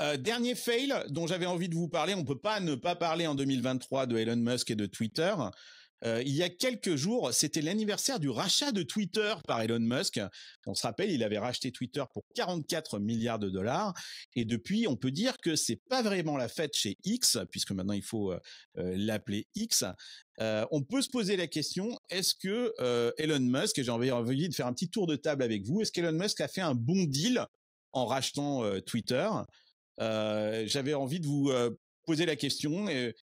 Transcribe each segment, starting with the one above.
Euh, dernier fail dont j'avais envie de vous parler, on ne peut pas ne pas parler en 2023 de Elon Musk et de Twitter. Euh, il y a quelques jours, c'était l'anniversaire du rachat de Twitter par Elon Musk. On se rappelle, il avait racheté Twitter pour 44 milliards de dollars. Et depuis, on peut dire que c'est pas vraiment la fête chez X, puisque maintenant il faut euh, l'appeler X. on peut se poser la question est-ce que Elon Musk, et j'ai envie de faire un petit tour de table avec vous, est-ce qu'Elon Musk a fait un bon deal en rachetant Twitter euh, j'avais envie de vous poser la question.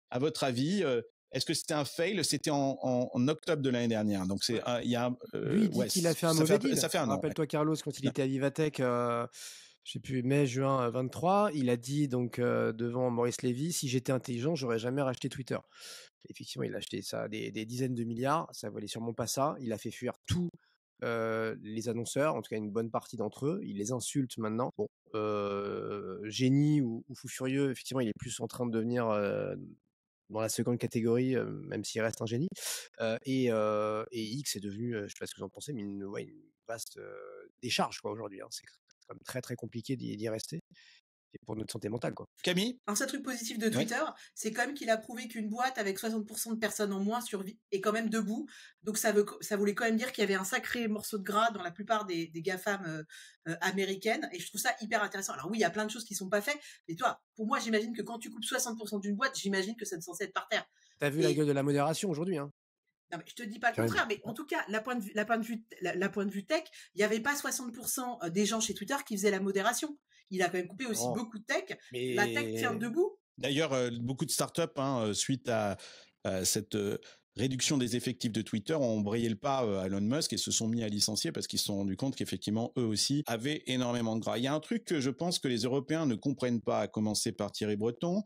à votre avis, est-ce que c'était un fail C'était en, octobre de l'année dernière. Donc il y a dit qu'il a fait un mauvais Ça fait un Rappelle-toi Carlos quand il était à Vivatech. Euh, je sais plus mai juin 23, il a dit donc devant Maurice Lévy si j'étais intelligent, j'aurais jamais racheté Twitter. Effectivement, il a acheté ça des, des dizaines de milliards, ça valait sûrement pas ça. Il a fait fuir tout euh, les annonceurs, en tout cas une bonne partie d'entre eux, ils les insultent maintenant. Bon, euh, génie ou, fou furieux, effectivement, il est plus en train de devenir euh, dans la seconde catégorie, même s'il reste un génie. Et, X est devenu, je sais pas ce que vous en pensez, mais une, une vaste décharge quoi aujourd'hui. Hein. C'est quand très très compliqué d'y rester pour notre santé mentale. Quoi. Camille Un seul truc positif de Twitter, c'est quand même qu'il a prouvé qu'une boîte avec 60% de personnes en moins survit est quand même debout. Donc ça, veut, ça voulait quand même dire qu'il y avait un sacré morceau de gras dans la plupart des, des GAFAM euh, euh, américaines. Et je trouve ça hyper intéressant. Alors oui, il y a plein de choses qui ne sont pas faites. Mais toi, pour moi, j'imagine que quand tu coupes 60% d'une boîte, j'imagine que ça ne censé être par terre. T'as vu la gueule de la modération aujourd'hui, hein non, mais je te dis pas le contraire, mais en tout cas, la point de vue, la point de vue, la point de vue tech, il n'y avait pas 60% euh, des gens chez Twitter qui faisaient la modération il a quand même coupé aussi oh. beaucoup de tech. Mais... La tech tient debout. D'ailleurs, beaucoup de startups, hein, suite à, cette réduction des effectifs de Twitter, ont brayé le pas à Elon Musk et se sont mis à licencier parce qu'ils se sont rendus compte qu'effectivement, eux aussi avaient énormément de gras. Il y a un truc que je pense que les Européens ne comprennent pas, à commencer par Thierry Breton,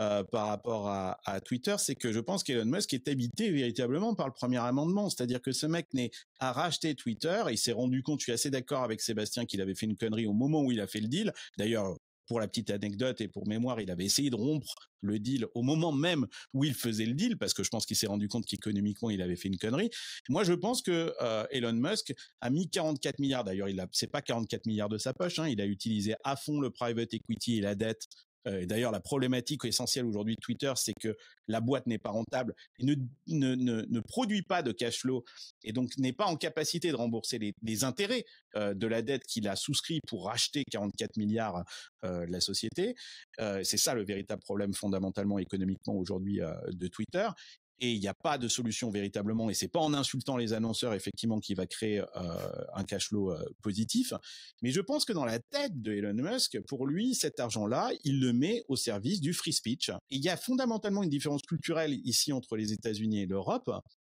euh, par rapport à, Twitter, c'est que je pense qu'Elon Musk est habité véritablement par le premier amendement. C'est-à-dire que ce mec n'est à racheter Twitter, il s'est rendu compte, je suis assez d'accord avec Sébastien qu'il avait fait une connerie au moment où il a fait le deal. D'ailleurs, pour la petite anecdote et pour mémoire, il avait essayé de rompre le deal au moment même où il faisait le deal, parce que je pense qu'il s'est rendu compte qu'économiquement, il avait fait une connerie. Moi, je pense que euh, Elon Musk a mis 44 milliards, d'ailleurs, il n'est c'est pas 44 milliards de sa poche, hein. il a utilisé à fond le private equity et la dette euh, d'ailleurs, la problématique essentielle aujourd'hui de Twitter, c'est que la boîte n'est pas rentable et ne, produit pas de cash flow et donc n'est pas en capacité de rembourser les, intérêts euh, de la dette qu'il a souscrit pour racheter 44 milliards euh, de la société. c'est ça le véritable problème fondamentalement économiquement aujourd'hui de Twitter et il n'y a pas de solution véritablement et c'est pas en insultant les annonceurs effectivement qui va créer euh, un cash flow euh, positif mais je pense que dans la tête de Elon Musk pour lui cet argent là il le met au service du free speech il y a fondamentalement une différence culturelle ici entre les États-Unis et l'Europe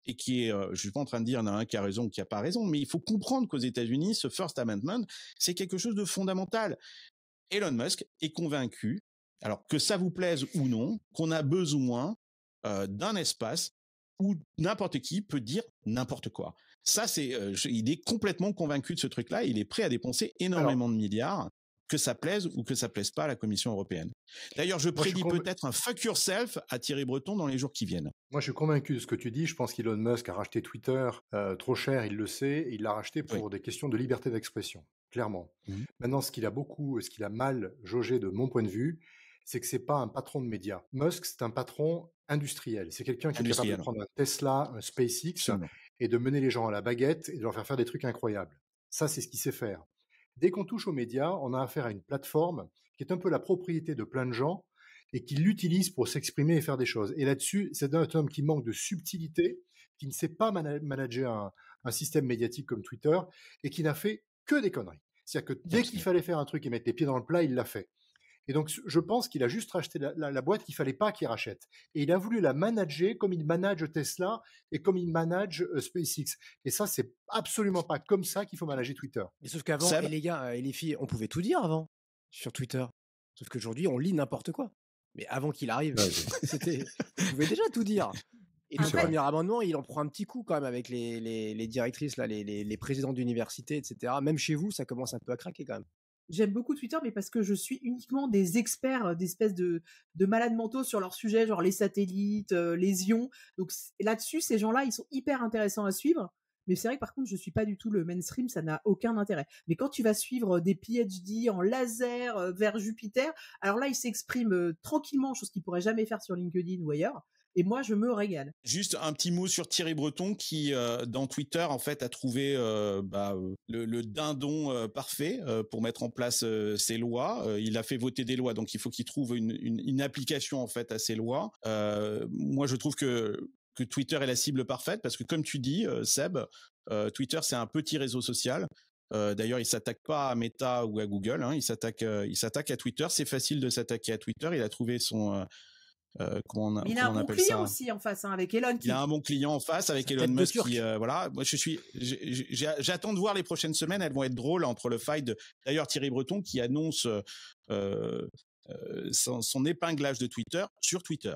et qui est, euh, je suis pas en train de dire, il y en a un qui a raison, qui a pas raison, mais il faut comprendre qu'aux États-Unis, ce First Amendment, c'est quelque chose de fondamental. Elon Musk est convaincu alors que ça vous plaise ou non, qu'on a besoin euh, d'un espace où n'importe qui peut dire n'importe quoi. Ça, c'est, euh, il est complètement convaincu de ce truc-là. Il est prêt à dépenser énormément de milliards, que ça plaise ou que ça plaise pas à la Commission européenne. D'ailleurs, je prédis peut-être un fuck yourself à Thierry Breton dans les jours qui viennent. Moi, je suis convaincu de ce que tu dis. Je pense qu'Elon Musk a racheté Twitter euh, trop cher, il le sait. Il l'a racheté pour des questions de liberté d'expression, clairement. Mmh Maintenant, ce qu'il a beaucoup, ce qu'il a mal jaugé de mon point de vue, c'est que n'est pas un patron de médias. Musk, c'est un patron industriel. C'est quelqu'un qui est capable de prendre un Tesla, un SpaceX et de mener les gens à la baguette et de leur faire faire des trucs incroyables. Ça, c'est ce qu'il sait faire. Dès qu'on touche aux médias, on a affaire à une plateforme qui est un peu la propriété de plein de gens et qui l'utilise pour s'exprimer et faire des choses. Et là-dessus, c'est un homme qui manque de subtilité, qui ne sait pas manager un, un système médiatique comme Twitter et qui n'a fait que des conneries. C'est-à-dire que dès qu'il fallait faire un truc et mettre les pieds dans le plat, il l'a fait. Et donc, je pense qu'il a juste racheté la, boîte qu'il fallait pas qu'il rachète. Et il a voulu la manager comme il manage Tesla et comme il manage euh, SpaceX. Et ça, c'est absolument pas comme ça qu'il faut manager Twitter. Mais sauf qu'avant, les gars euh, et les filles, on pouvait tout dire avant sur Twitter. Sauf qu'aujourd'hui, on lit n'importe quoi. Mais avant qu'il arrive, c'était, on pouvait déjà tout dire. Et le premier amendement, il en prend un petit coup quand même avec les, directrices, les, les présidents d'université, etc. Même chez vous, ça commence un peu à craquer quand même j'aime beaucoup Twitter, mais parce que je suis uniquement des experts, euh, d'espèces de, de malades mentaux sur leur sujet, genre les satellites, euh, les ions. Donc là-dessus, ces gens-là, ils sont hyper intéressants à suivre. Mais c'est vrai que par contre, je suis pas du tout le mainstream, ça n'a aucun intérêt. Mais quand tu vas suivre euh, des PhD en laser vers Jupiter, alors là, ils s'expriment tranquillement, chose qu'ils pourraient jamais faire sur LinkedIn ou ailleurs et moi je me régale. Juste un petit mot sur Thierry Breton qui euh, dans Twitter en fait a trouvé euh, bah, euh, le, dindon parfait pour mettre en place ses lois. il a fait voter des lois, donc il faut qu'il trouve une, application en fait à ces lois. moi je trouve que que Twitter est la cible parfaite parce que comme tu dis Seb, Twitter c'est un petit réseau social. D'ailleurs, il s'attaque pas à Meta ou à Google. Hein. il s'attaque, il s'attaque à Twitter. C'est facile de s'attaquer à Twitter. Il a trouvé son euh, comment a, il a un bon client aussi en face hein, avec Elon. Qui... Il a un bon client en face avec Elon Musk. Euh, voilà, moi je suis, j'attends de voir les prochaines semaines. Elles vont être drôles entre le fight. D'ailleurs Thierry Breton qui annonce euh, son, épinglage de Twitter sur Twitter.